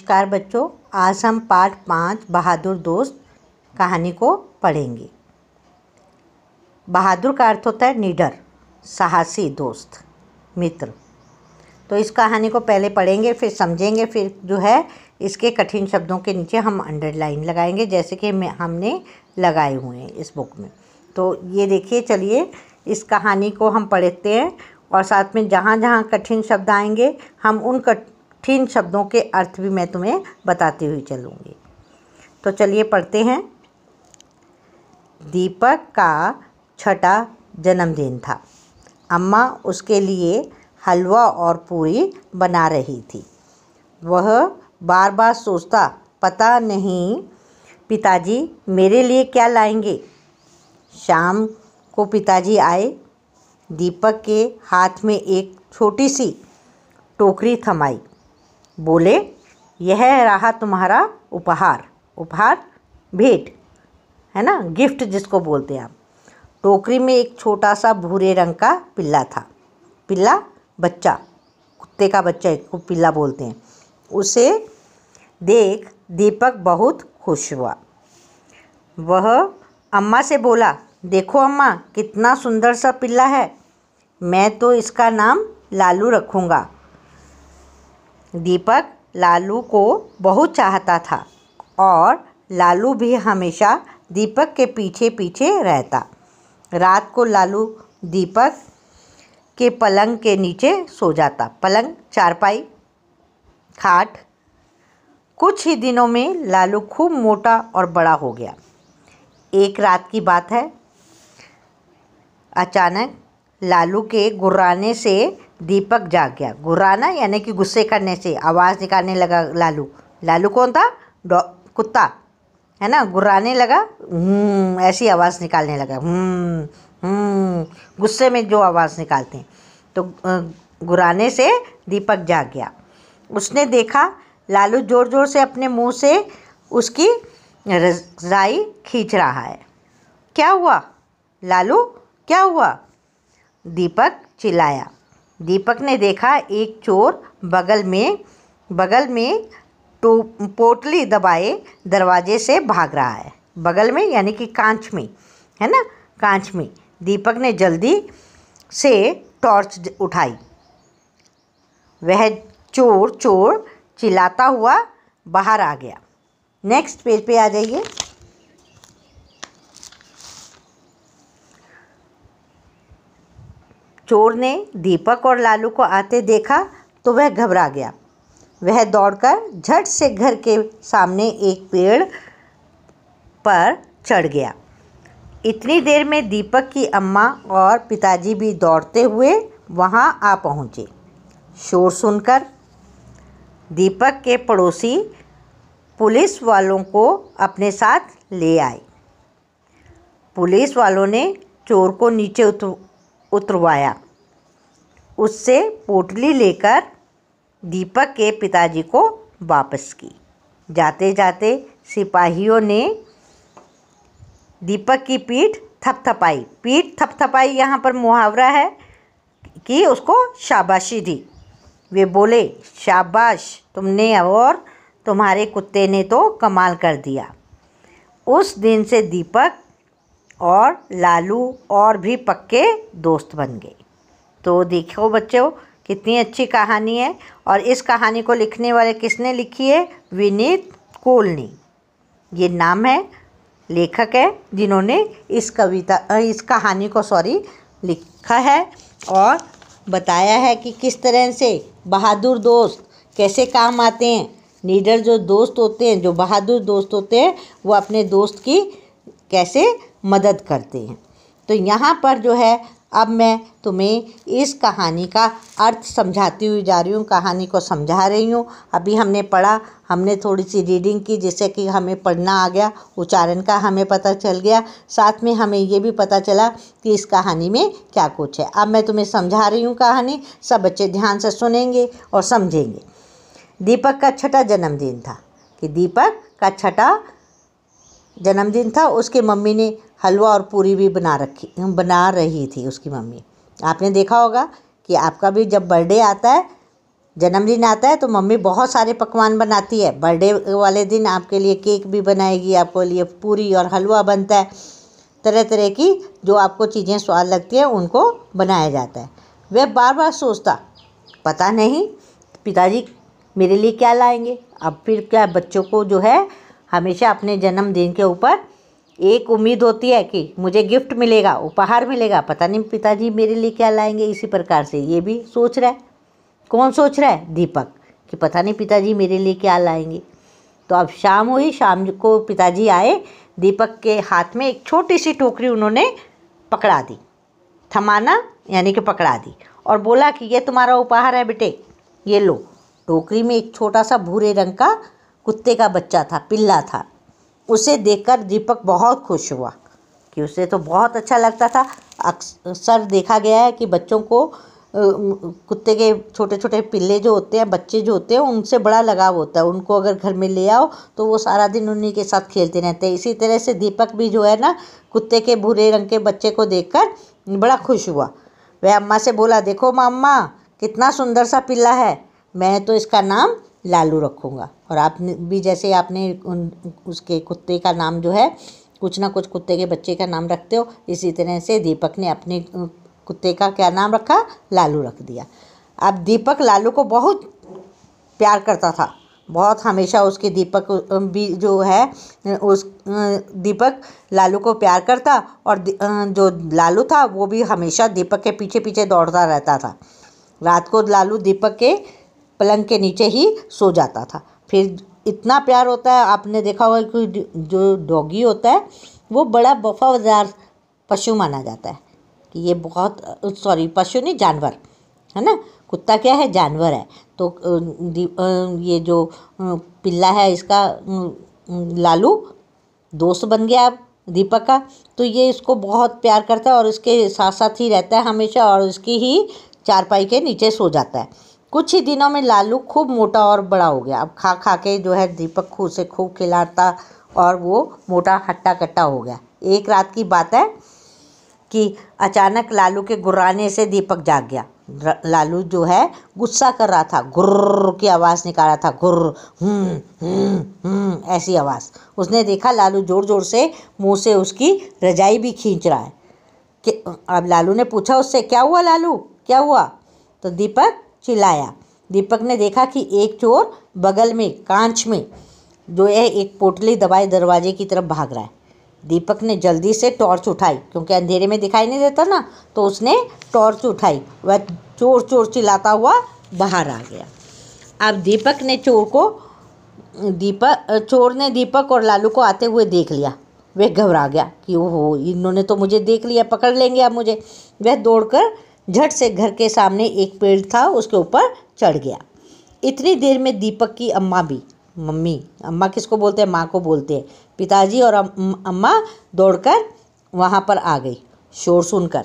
नमस्कार बच्चों आज हम पार्ट पाँच बहादुर दोस्त कहानी को पढ़ेंगे बहादुर का अर्थ होता है निडर साहसी दोस्त मित्र तो इस कहानी को पहले पढ़ेंगे फिर समझेंगे फिर जो है इसके कठिन शब्दों के नीचे हम अंडरलाइन लगाएंगे जैसे कि हमने लगाए हुए हैं इस बुक में तो ये देखिए चलिए इस कहानी को हम पढ़ते हैं और साथ में जहाँ जहाँ कठिन शब्द आएंगे हम उन फिर इन शब्दों के अर्थ भी मैं तुम्हें बताती हुई चलूँगी तो चलिए पढ़ते हैं दीपक का छठा जन्मदिन था अम्मा उसके लिए हलवा और पूरी बना रही थी वह बार बार सोचता पता नहीं पिताजी मेरे लिए क्या लाएंगे शाम को पिताजी आए दीपक के हाथ में एक छोटी सी टोकरी थमाई बोले यह रहा तुम्हारा उपहार उपहार भेंट है ना गिफ्ट जिसको बोलते हैं आप टोकरी में एक छोटा सा भूरे रंग का पिल्ला था पिल्ला बच्चा कुत्ते का बच्चा इसको पिल्ला बोलते हैं उसे देख दीपक बहुत खुश हुआ वह अम्मा से बोला देखो अम्मा कितना सुंदर सा पिल्ला है मैं तो इसका नाम लालू रखूँगा दीपक लालू को बहुत चाहता था और लालू भी हमेशा दीपक के पीछे पीछे रहता रात को लालू दीपक के पलंग के नीचे सो जाता पलंग चारपाई खाट कुछ ही दिनों में लालू खूब मोटा और बड़ा हो गया एक रात की बात है अचानक लालू के गुर्राने से दीपक जाग गया गुर्राना यानी कि गुस्से करने से आवाज़ निकालने लगा लालू लालू कौन था कुत्ता है ना गुर्राने लगा हम्म, ऐसी आवाज़ निकालने लगा हम्म, हम्म, गुस्से में जो आवाज़ निकालते हैं तो गुराने से दीपक जाग गया उसने देखा लालू ज़ोर ज़ोर से अपने मुंह से उसकी रजाई खींच रहा है क्या हुआ लालू क्या हुआ दीपक चिल्लाया दीपक ने देखा एक चोर बगल में बगल में टो पोटली दबाए दरवाजे से भाग रहा है बगल में यानी कि कांच में है ना कांच में दीपक ने जल्दी से टॉर्च उठाई वह चोर चोर चिल्लाता हुआ बाहर आ गया नेक्स्ट पेज पे आ जाइए चोर ने दीपक और लालू को आते देखा तो वह घबरा गया वह दौड़कर झट से घर के सामने एक पेड़ पर चढ़ गया इतनी देर में दीपक की अम्मा और पिताजी भी दौड़ते हुए वहाँ आ पहुँचे शोर सुनकर दीपक के पड़ोसी पुलिस वालों को अपने साथ ले आए पुलिस वालों ने चोर को नीचे उतर उतरवाया उससे पोटली लेकर दीपक के पिताजी को वापस की जाते जाते सिपाहियों ने दीपक की पीठ थपथपाई पीठ थपथपाई यहाँ पर मुहावरा है कि उसको शाबाशी दी वे बोले शाबाश तुमने और तुम्हारे कुत्ते ने तो कमाल कर दिया उस दिन से दीपक और लालू और भी पक्के दोस्त बन गए तो देखो बच्चों कितनी अच्छी कहानी है और इस कहानी को लिखने वाले किसने लिखी है विनीत कोलनी ये नाम है लेखक है जिन्होंने इस कविता इस कहानी को सॉरी लिखा है और बताया है कि किस तरह से बहादुर दोस्त कैसे काम आते हैं नीडर जो दोस्त होते हैं जो बहादुर दोस्त होते हैं वो अपने दोस्त की कैसे मदद करते हैं तो यहाँ पर जो है अब मैं तुम्हें इस कहानी का अर्थ समझाती हुई जा रही हूँ कहानी को समझा रही हूँ अभी हमने पढ़ा हमने थोड़ी सी रीडिंग की जिससे कि हमें पढ़ना आ गया उच्चारण का हमें पता चल गया साथ में हमें ये भी पता चला कि इस कहानी में क्या कुछ है अब मैं तुम्हें समझा रही हूँ कहानी सब बच्चे ध्यान से सुनेंगे और समझेंगे दीपक का छठा जन्मदिन था कि दीपक का छठा जन्मदिन था उसकी मम्मी ने हलवा और पूरी भी बना रखी बना रही थी उसकी मम्मी आपने देखा होगा कि आपका भी जब बर्थडे आता है जन्मदिन आता है तो मम्मी बहुत सारे पकवान बनाती है बर्थडे वाले दिन आपके लिए केक भी बनाएगी आपके लिए पूरी और हलवा बनता है तरह तरह की जो आपको चीज़ें स्वाद लगती है उनको बनाया जाता है वह बार बार सोचता पता नहीं पिताजी मेरे लिए क्या लाएंगे अब फिर क्या बच्चों को जो है हमेशा अपने जन्मदिन के ऊपर एक उम्मीद होती है कि मुझे गिफ्ट मिलेगा उपहार मिलेगा पता नहीं पिताजी मेरे लिए क्या लाएंगे इसी प्रकार से ये भी सोच रहा है कौन सोच रहा है दीपक कि पता नहीं पिताजी मेरे लिए क्या लाएंगे तो अब शाम हुई शाम को पिताजी आए दीपक के हाथ में एक छोटी सी टोकरी उन्होंने पकड़ा दी थमाना यानी कि पकड़ा दी और बोला कि ये तुम्हारा उपहार है बेटे ये लो टोकरी में एक छोटा सा भूरे रंग का कुत्ते का बच्चा था पिल्ला था उसे देखकर दीपक बहुत खुश हुआ कि उसे तो बहुत अच्छा लगता था अक्सर देखा गया है कि बच्चों को कुत्ते के छोटे छोटे पिल्ले जो होते हैं बच्चे जो होते हैं उनसे बड़ा लगाव होता है उनको अगर घर में ले आओ तो वो सारा दिन उन्हीं के साथ खेलते रहते हैं इसी तरह से दीपक भी जो है ना कुत्ते के भूरे रंग के बच्चे को कर बड़ा खुश हुआ वह अम्मा से बोला देखो मामा कितना सुंदर सा पिल्ला है मैं तो इसका नाम लालू रखूँगा और आप भी जैसे आपने उन उसके कुत्ते का नाम जो है कुछ ना कुछ कुत्ते के बच्चे का नाम रखते हो इसी तरह से दीपक ने अपने कुत्ते का क्या नाम रखा लालू रख दिया अब दीपक लालू को बहुत प्यार करता था बहुत हमेशा उसके दीपक भी जो है उस दीपक लालू को प्यार करता और जो लालू था वो भी हमेशा दीपक के पीछे पीछे दौड़ता रहता था रात को लालू दीपक के पलंग के नीचे ही सो जाता था फिर इतना प्यार होता है आपने देखा होगा कि जो डॉगी होता है वो बड़ा वफादार पशु माना जाता है कि ये बहुत सॉरी पशु नहीं जानवर है ना कुत्ता क्या है जानवर है तो ये जो पिल्ला है इसका लालू दोस्त बन गया अब दीपक का तो ये इसको बहुत प्यार करता है और इसके साथ साथ ही रहता है हमेशा और इसकी ही चारपाई के नीचे सो जाता है कुछ ही दिनों में लालू खूब मोटा और बड़ा हो गया अब खा खा के जो है दीपक खू से खूब खिलाता और वो मोटा हट्टा कट्टा हो गया एक रात की बात है कि अचानक लालू के गुर्राने से दीपक जाग गया लालू जो है गुस्सा कर रहा था गुर्र की आवाज़ निकाल रहा था गुर्र हम्म, हम्म, हम्म, ऐसी आवाज़ उसने देखा लालू ज़ोर ज़ोर से मुंह से उसकी रजाई भी खींच रहा है कि अब लालू ने पूछा उससे क्या हुआ लालू क्या हुआ तो दीपक चिल्लाया दीपक ने देखा कि एक चोर बगल में कांच में जो है एक पोटली दबाए दरवाजे की तरफ भाग रहा है दीपक ने जल्दी से टॉर्च उठाई क्योंकि अंधेरे में दिखाई नहीं देता ना तो उसने टॉर्च उठाई वह चोर चोर चिल्लाता हुआ बाहर आ गया अब दीपक ने चोर को दीपक चोर ने दीपक और लालू को आते हुए देख लिया वह घबरा गया कि ओहो इन्होंने तो मुझे देख लिया पकड़ लेंगे अब मुझे वह दौड़कर झट से घर के सामने एक पेड़ था उसके ऊपर चढ़ गया इतनी देर में दीपक की अम्मा भी मम्मी अम्मा किसको बोलते हैं माँ को बोलते हैं पिताजी और अम्मा दौड़कर वहाँ पर आ गई शोर सुनकर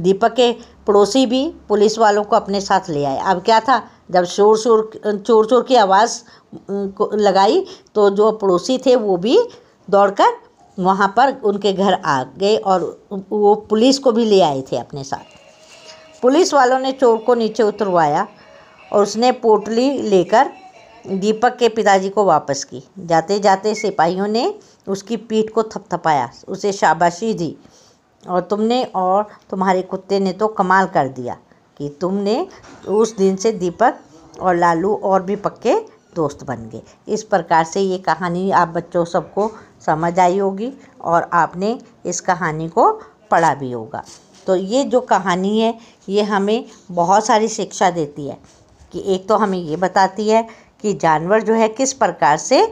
दीपक के पड़ोसी भी पुलिस वालों को अपने साथ ले आए अब क्या था जब शोर शोर चोर चोर की आवाज़ को लगाई तो जो पड़ोसी थे वो भी दौड़कर वहाँ पर उनके घर आ गए और वो पुलिस को भी ले आए थे अपने साथ पुलिस वालों ने चोर को नीचे उतरवाया और उसने पोटली लेकर दीपक के पिताजी को वापस की जाते जाते सिपाहियों ने उसकी पीठ को थपथपाया उसे शाबाशी दी और तुमने और तुम्हारे कुत्ते ने तो कमाल कर दिया कि तुमने उस दिन से दीपक और लालू और भी पक्के दोस्त बन गए इस प्रकार से ये कहानी आप बच्चों सबको समझ आई होगी और आपने इस कहानी को पढ़ा भी होगा तो ये जो कहानी है ये हमें बहुत सारी शिक्षा देती है कि एक तो हमें ये बताती है कि जानवर जो है किस प्रकार से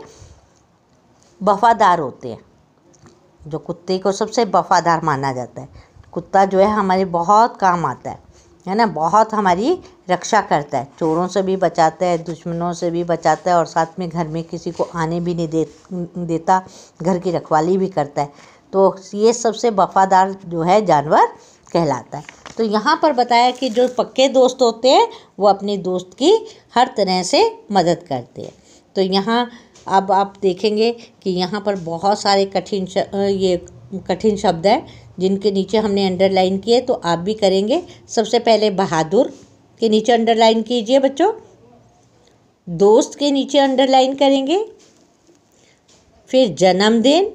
वफादार होते हैं जो कुत्ते को सबसे वफादार माना जाता है कुत्ता जो है हमारे बहुत काम आता है है ना बहुत हमारी रक्षा करता है चोरों से भी बचाता है दुश्मनों से भी बचाता है और साथ में घर में किसी को आने भी नहीं दे देता घर की रखवाली भी करता है तो ये सबसे वफादार जो है जानवर कहलाता है तो यहाँ पर बताया कि जो पक्के दोस्त होते हैं वो अपने दोस्त की हर तरह से मदद करते हैं तो यहाँ अब आप देखेंगे कि यहाँ पर बहुत सारे कठिन ये कठिन शब्द हैं जिनके नीचे हमने अंडरलाइन किए तो आप भी करेंगे सबसे पहले बहादुर के नीचे अंडरलाइन कीजिए बच्चों दोस्त के नीचे अंडरलाइन करेंगे फिर जन्मदिन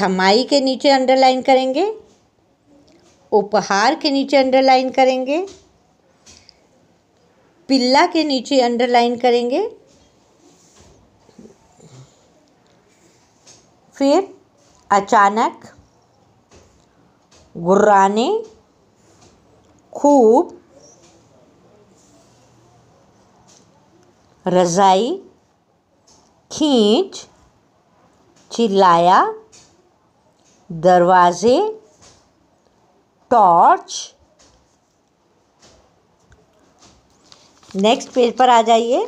थमाई के नीचे अंडरलाइन करेंगे उपहार के नीचे अंडरलाइन करेंगे पिल्ला के नीचे अंडरलाइन करेंगे फिर अचानक गुर्राने खूब रजाई खींच चिल्लाया दरवाजे टॉर्च नेक्स्ट पेज पर आ जाइए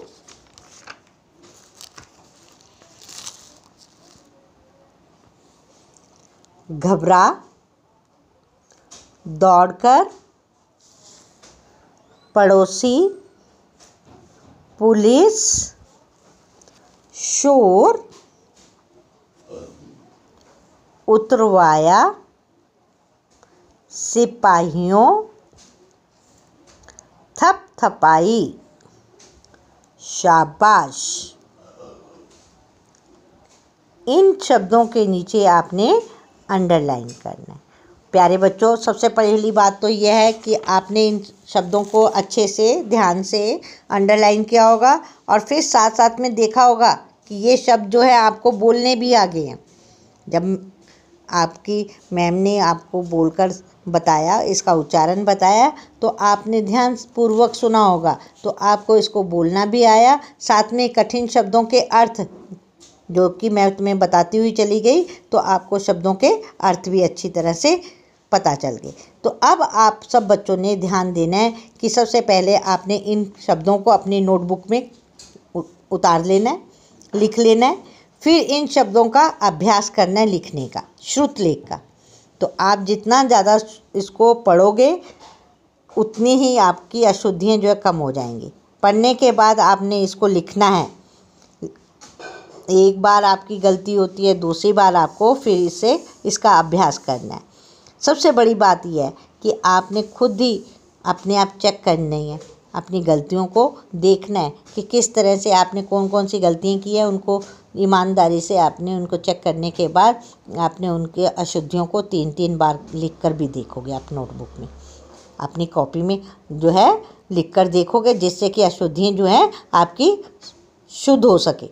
घबरा दौड़कर पड़ोसी पुलिस शोर उतरवाया सिपाहियों थपथपाई शाबाश इन शब्दों के नीचे आपने अंडरलाइन करना है प्यारे बच्चों सबसे पहली बात तो यह है कि आपने इन शब्दों को अच्छे से ध्यान से अंडरलाइन किया होगा और फिर साथ साथ में देखा होगा कि ये शब्द जो है आपको बोलने भी आ गए हैं जब आपकी मैम ने आपको बोलकर बताया इसका उच्चारण बताया तो आपने ध्यान पूर्वक सुना होगा तो आपको इसको बोलना भी आया साथ में कठिन शब्दों के अर्थ जो कि मैं तुम्हें बताती हुई चली गई तो आपको शब्दों के अर्थ भी अच्छी तरह से पता चल गए तो अब आप सब बच्चों ने ध्यान देना है कि सबसे पहले आपने इन शब्दों को अपनी नोटबुक में उतार लेना है लिख लेना है फिर इन शब्दों का अभ्यास करना है लिखने का श्रुत लेख का तो आप जितना ज़्यादा इसको पढ़ोगे उतनी ही आपकी अशुद्धियाँ जो है कम हो जाएंगी पढ़ने के बाद आपने इसको लिखना है एक बार आपकी गलती होती है दूसरी बार आपको फिर इसे इसका अभ्यास करना है सबसे बड़ी बात यह है कि आपने खुद ही अपने आप चेक करनी है अपनी गलतियों को देखना है कि किस तरह से आपने कौन कौन सी गलतियाँ की है उनको ईमानदारी से आपने उनको चेक करने के बाद आपने उनके अशुद्धियों को तीन तीन बार लिख कर भी देखोगे आप नोटबुक में अपनी कॉपी में जो है लिख कर देखोगे जिससे कि अशुद्धियाँ जो हैं आपकी शुद्ध हो सके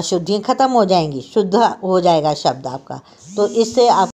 अशुद्धियाँ ख़त्म हो जाएंगी शुद्ध हो जाएगा शब्द आपका तो इससे आप